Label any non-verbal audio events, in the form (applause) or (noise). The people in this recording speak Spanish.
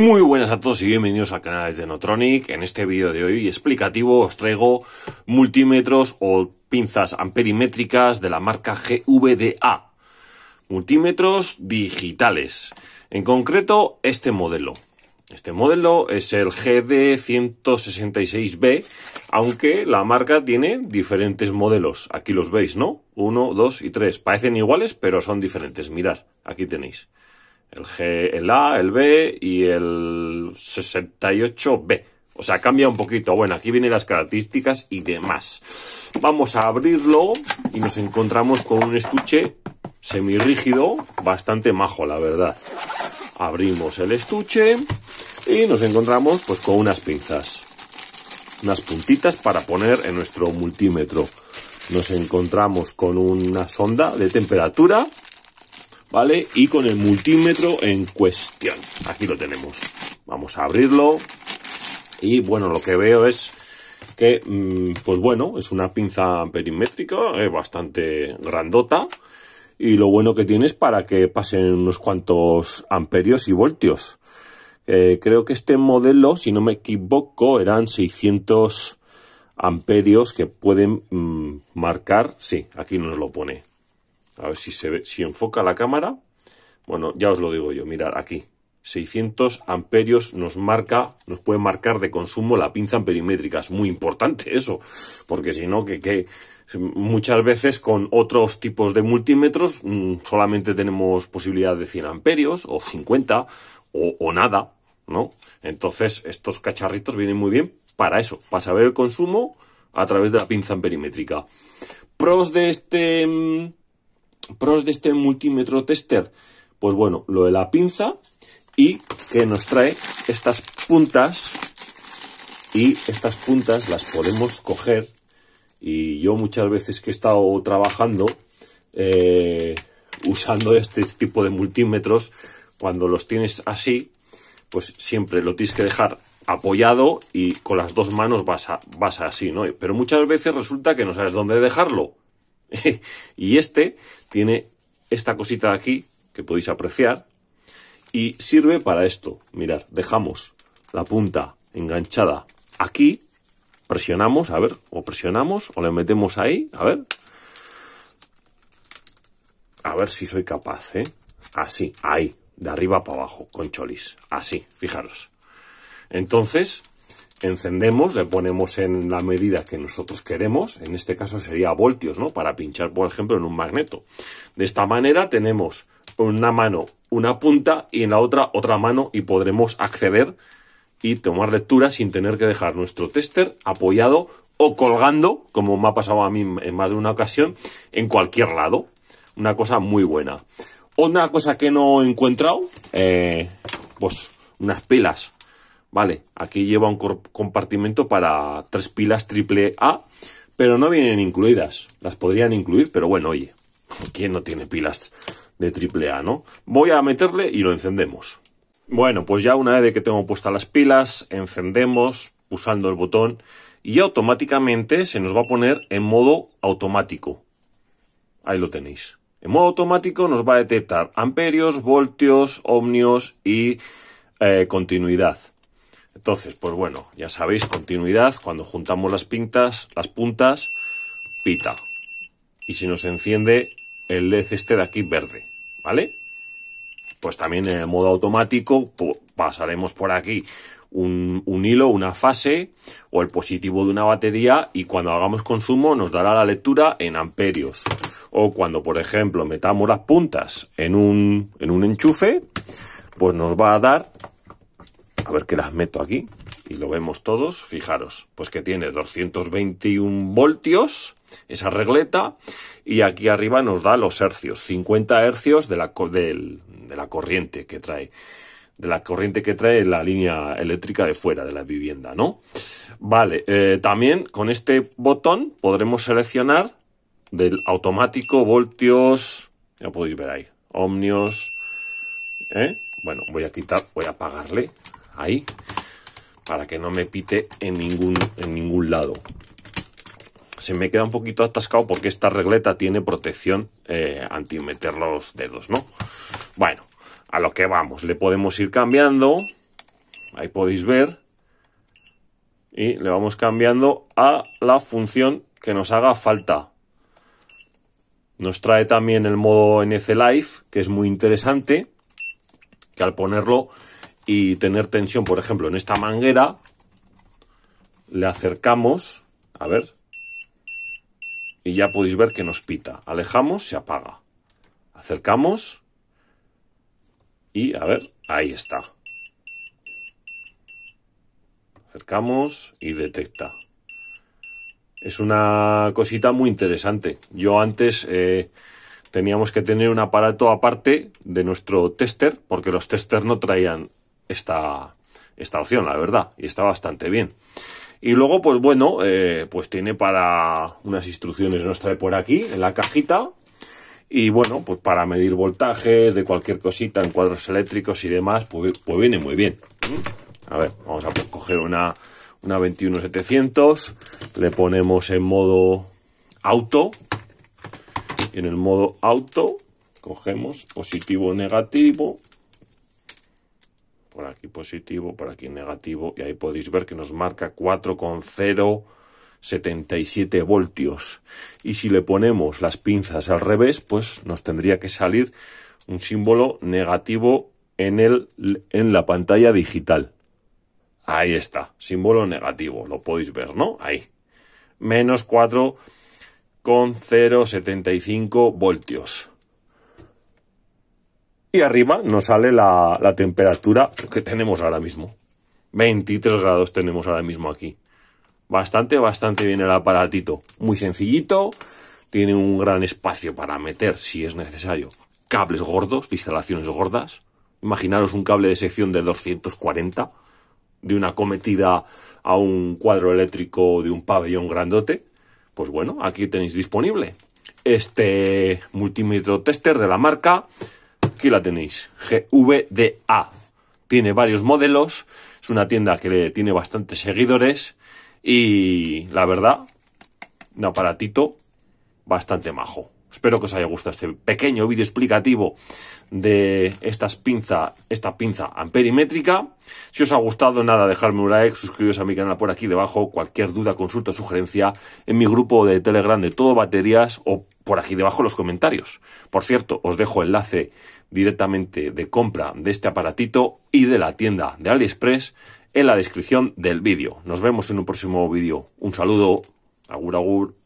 Muy buenas a todos y bienvenidos al canal de Notronic. En este vídeo de hoy explicativo os traigo multímetros o pinzas amperimétricas de la marca GVDA. Multímetros digitales. En concreto, este modelo. Este modelo es el GD166B, aunque la marca tiene diferentes modelos. Aquí los veis, ¿no? Uno, dos y tres. Parecen iguales, pero son diferentes. Mirad, aquí tenéis. El G, el A, el B y el 68B. O sea, cambia un poquito. Bueno, aquí vienen las características y demás. Vamos a abrirlo y nos encontramos con un estuche semirrígido, bastante majo, la verdad. Abrimos el estuche y nos encontramos pues con unas pinzas. Unas puntitas para poner en nuestro multímetro. Nos encontramos con una sonda de temperatura ¿vale? Y con el multímetro en cuestión. Aquí lo tenemos. Vamos a abrirlo. Y bueno, lo que veo es que, mm, pues bueno, es una pinza perimétrica, eh, bastante grandota. Y lo bueno que tiene es para que pasen unos cuantos amperios y voltios. Eh, creo que este modelo, si no me equivoco, eran 600 amperios que pueden mm, marcar, sí, aquí nos lo pone, a ver si, se ve, si enfoca la cámara. Bueno, ya os lo digo yo, mirad aquí. 600 amperios nos marca, nos puede marcar de consumo la pinza amperimétrica. Es muy importante eso, porque si no, que, muchas veces con otros tipos de multímetros mm, solamente tenemos posibilidad de 100 amperios o 50 o, nada, ¿no? Entonces, estos cacharritos vienen muy bien para eso, para saber el consumo a través de la pinza amperimétrica. Pros de este mm, Pros de este multímetro tester, pues bueno, lo de la pinza y que nos trae estas puntas y estas puntas las podemos coger y yo muchas veces que he estado trabajando eh, usando este tipo de multímetros, cuando los tienes así, pues siempre lo tienes que dejar apoyado y con las dos manos vas, vas así, ¿no? Pero muchas veces resulta que no sabes dónde dejarlo. (laughs) y este tiene esta cosita de aquí que podéis apreciar y sirve para esto. Mirad, dejamos la punta enganchada aquí, presionamos, a ver, o presionamos o le metemos ahí, a ver. A ver si soy capaz, ¿eh? Así, ahí, de arriba para abajo, con cholis, así, fijaros. Entonces, encendemos, le ponemos en la medida que nosotros queremos, en este caso sería voltios, ¿no? Para pinchar, por ejemplo, en un magneto. De esta manera tenemos una mano una punta y en la otra otra mano y podremos acceder y tomar lectura sin tener que dejar nuestro tester apoyado o colgando, como me ha pasado a mí en más de una ocasión, en cualquier lado. Una cosa muy buena. Una cosa que no he encontrado, eh, pues unas pilas Vale, aquí lleva un compartimento para tres pilas triple A, pero no vienen incluidas. Las podrían incluir, pero bueno, oye, (laughs) ¿quién no tiene pilas de triple A, no? Voy a meterle y lo encendemos. Bueno, pues ya una vez que tengo puestas las pilas, encendemos usando el botón y automáticamente se nos va a poner en modo automático. Ahí lo tenéis. En modo automático nos va a detectar amperios, voltios, ohmios y eh, continuidad. Entonces, pues bueno, ya sabéis, continuidad, cuando juntamos las pintas, las puntas, pita. Y si nos enciende el LED este de aquí verde, ¿vale? Pues también en el modo automático pasaremos por aquí un, un, hilo, una fase o el positivo de una batería y cuando hagamos consumo nos dará la lectura en amperios. O cuando, por ejemplo, metamos las puntas en un, en un enchufe, pues nos va a dar a ver que las meto aquí y lo vemos todos. Fijaros, pues que tiene 221 voltios esa regleta y aquí arriba nos da los hercios, 50 hercios de la, de, la corriente que trae de la corriente que trae la línea eléctrica de fuera de la vivienda, ¿no? Vale, eh, también con este botón podremos seleccionar del automático, voltios, ya podéis ver ahí, omnios, ¿eh? Bueno, voy a quitar, voy a apagarle ahí, para que no me pite en ningún, en ningún lado. Se me queda un poquito atascado porque esta regleta tiene protección eh, anti meter los dedos, ¿no? Bueno, a lo que vamos, le podemos ir cambiando, ahí podéis ver, y le vamos cambiando a la función que nos haga falta. Nos trae también el modo NC Live, que es muy interesante, que al ponerlo y tener tensión, por ejemplo, en esta manguera, le acercamos, a ver, y ya podéis ver que nos pita. Alejamos, se apaga. Acercamos y, a ver, ahí está. Acercamos y detecta. Es una cosita muy interesante. Yo antes eh, teníamos que tener un aparato aparte de nuestro tester, porque los testers no traían esta, esta opción, la verdad, y está bastante bien. Y luego, pues bueno, eh, pues tiene para unas instrucciones, no está por aquí, en la cajita. Y bueno, pues para medir voltajes de cualquier cosita en cuadros eléctricos y demás, pues, pues viene muy bien. A ver, vamos a coger una, una 21700, le ponemos en modo auto. en el modo auto cogemos positivo, negativo, por aquí positivo, por aquí negativo, y ahí podéis ver que nos marca 4,077 voltios. Y si le ponemos las pinzas al revés, pues nos tendría que salir un símbolo negativo en, el, en la pantalla digital. Ahí está, símbolo negativo, lo podéis ver, ¿no? Ahí. Menos 4,075 voltios. Y arriba nos sale la, temperatura que tenemos ahora mismo. 23 grados tenemos ahora mismo aquí. Bastante, bastante bien el aparatito. Muy sencillito. Tiene un gran espacio para meter, si es necesario, cables gordos, instalaciones gordas. Imaginaros un cable de sección de 240 de una cometida a un cuadro eléctrico de un pabellón grandote. Pues bueno, aquí tenéis disponible este multímetro tester de la marca aquí la tenéis, GVDA. Tiene varios modelos, es una tienda que tiene bastantes seguidores y la verdad, un aparatito bastante majo. Espero que os haya gustado este pequeño vídeo explicativo de esta pinza amperimétrica. Si os ha gustado, nada, dejadme un like, suscribiros a mi canal por aquí debajo, cualquier duda, consulta, o sugerencia, en mi grupo de Telegram de todo baterías o por aquí debajo en los comentarios. Por cierto, os dejo enlace directamente de compra de este aparatito y de la tienda de AliExpress en la descripción del vídeo. Nos vemos en un próximo vídeo. Un saludo, agur agur.